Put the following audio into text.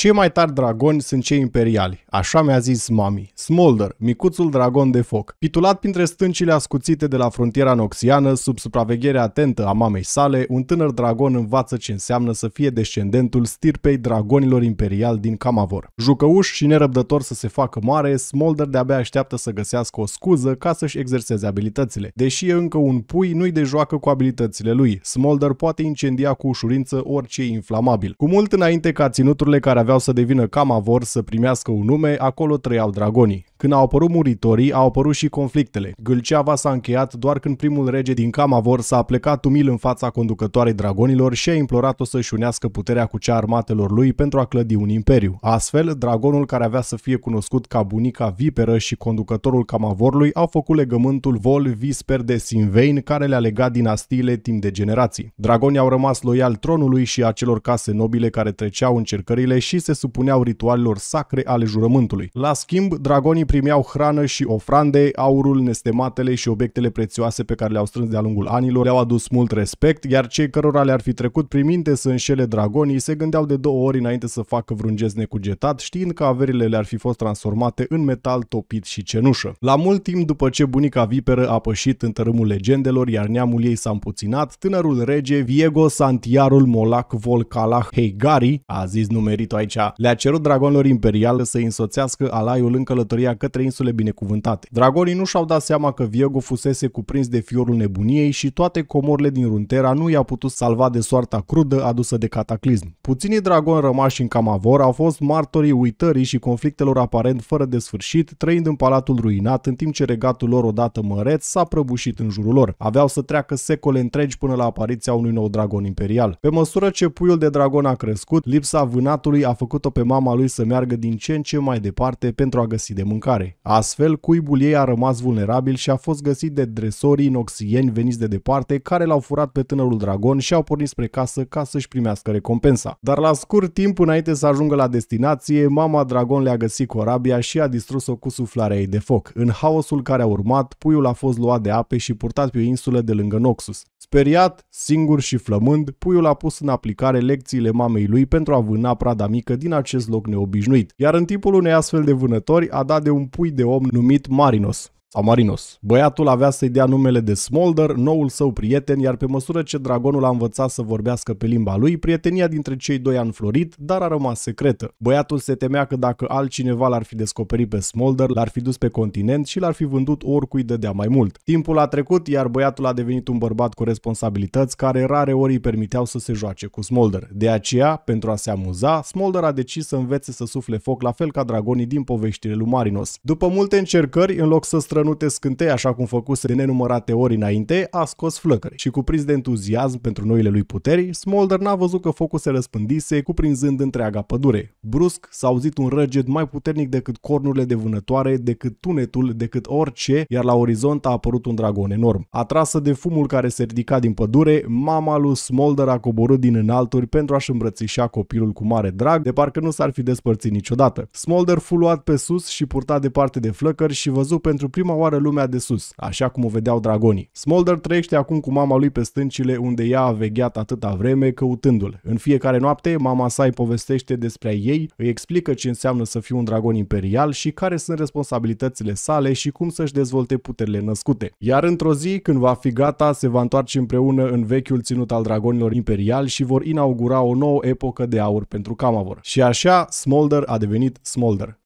Cei mai tari dragoni sunt cei imperiali, așa mi-a zis mami. Smolder, micuțul dragon de foc. Pitulat printre stâncile ascuțite de la frontiera noxiană, sub supraveghere atentă a mamei sale, un tânăr dragon învață ce înseamnă să fie descendentul stirpei dragonilor imperial din Camavor. Jucăuș și nerăbdător să se facă mare, Smolder de-abia așteaptă să găsească o scuză ca să-și exerseze abilitățile. Deși e încă un pui, nu-i de joacă cu abilitățile lui. Smolder poate incendia cu ușurință orice inflamabil. Cu mult înainte ca ținuturile care avea aveau să devină camavor, să primească un nume, acolo trăiau dragonii. Când au apărut muritorii, au apărut și conflictele. Gâlceava s-a încheiat doar când primul rege din Camavor s-a plecat umil în fața conducătoarei dragonilor și a implorat-o să-și unească puterea cu cea armatelor lui pentru a clădi un imperiu. Astfel, dragonul care avea să fie cunoscut ca bunica viperă și conducătorul Camavorului au făcut legământul Vol-Visper de Sinvein care le-a legat dinastiile timp de generații. Dragonii au rămas loial tronului și acelor case nobile care treceau încercările și se supuneau ritualilor sacre ale jurământului. La schimb, dragonii primeau hrană și ofrande, aurul, nestematele și obiectele prețioase pe care le-au strâns de-a lungul anilor le-au adus mult respect, iar cei cărora le-ar fi trecut prin minte să înșele dragonii se gândeau de două ori înainte să facă vreun gest necugetat, știind că averile le-ar fi fost transformate în metal topit și cenușă. La mult timp după ce bunica viperă a pășit în tărâmul legendelor, iar neamul ei s-a împuținat, tânărul rege Viego Santiarul Molac Volcalah Heigari, a zis numerit aici, le-a cerut dragonilor imperial să i însoțească alaiul în călătoria către insule binecuvântate. Dragonii nu și-au dat seama că Viego fusese cuprins de fiorul nebuniei și toate comorile din Runtera nu i-au putut salva de soarta crudă adusă de cataclism. Puținii dragoni rămași în Camavor au fost martorii uitării și conflictelor aparent fără de sfârșit, trăind în palatul ruinat, în timp ce regatul lor odată măreț s-a prăbușit în jurul lor. Aveau să treacă secole întregi până la apariția unui nou dragon imperial. Pe măsură ce puiul de dragon a crescut, lipsa vânatului a făcut-o pe mama lui să meargă din ce în ce mai departe pentru a găsi de mâncare mâncare. Astfel, cuibul ei a rămas vulnerabil și a fost găsit de dresorii inoxieni veniți de departe care l-au furat pe tânărul dragon și au pornit spre casă ca să-și primească recompensa. Dar la scurt timp, înainte să ajungă la destinație, mama dragon le-a găsit corabia și a distrus-o cu suflarea ei de foc. În haosul care a urmat, puiul a fost luat de ape și purtat pe o insulă de lângă Noxus. Speriat, singur și flămând, puiul a pus în aplicare lecțiile mamei lui pentru a vâna prada mică din acest loc neobișnuit. Iar în timpul unei astfel de vânători a dat de un un pui de om numit Marinos. Marinos. Băiatul avea să-i dea numele de Smolder, noul său prieten, iar pe măsură ce dragonul a învățat să vorbească pe limba lui, prietenia dintre cei doi a înflorit, dar a rămas secretă. Băiatul se temea că dacă altcineva l-ar fi descoperit pe Smolder, l-ar fi dus pe continent și l-ar fi vândut oricui dădea mai mult. Timpul a trecut, iar băiatul a devenit un bărbat cu responsabilități care rare ori îi permiteau să se joace cu Smolder. De aceea, pentru a se amuza, Smolder a decis să învețe să sufle foc la fel ca dragonii din poveștile lui Marinos. După multe încercări, în loc să stră fără nu te scântei așa cum făcuse de nenumărate ori înainte, a scos flăcări și cuprins de entuziasm pentru noile lui puteri, Smolder n-a văzut că focul se răspândise cuprinzând întreaga pădure. Brusc s-a auzit un răget mai puternic decât cornurile de vânătoare, decât tunetul, decât orice, iar la orizont a apărut un dragon enorm. Atrasă de fumul care se ridica din pădure, mama lui Smolder a coborât din înalturi pentru a-și îmbrățișa copilul cu mare drag, de parcă nu s-ar fi despărțit niciodată. Smolder fu luat pe sus și purtat departe de flăcări și văzut pentru prima prima oară lumea de sus, așa cum o vedeau dragonii. Smolder trăiește acum cu mama lui pe stâncile unde ea a vegheat atâta vreme căutându-l. În fiecare noapte, mama sa îi povestește despre ei, îi explică ce înseamnă să fie un dragon imperial și care sunt responsabilitățile sale și cum să-și dezvolte puterile născute. Iar într-o zi, când va fi gata, se va întoarce împreună în vechiul ținut al dragonilor imperiali și vor inaugura o nouă epocă de aur pentru Camavor. Și așa, Smolder a devenit Smolder.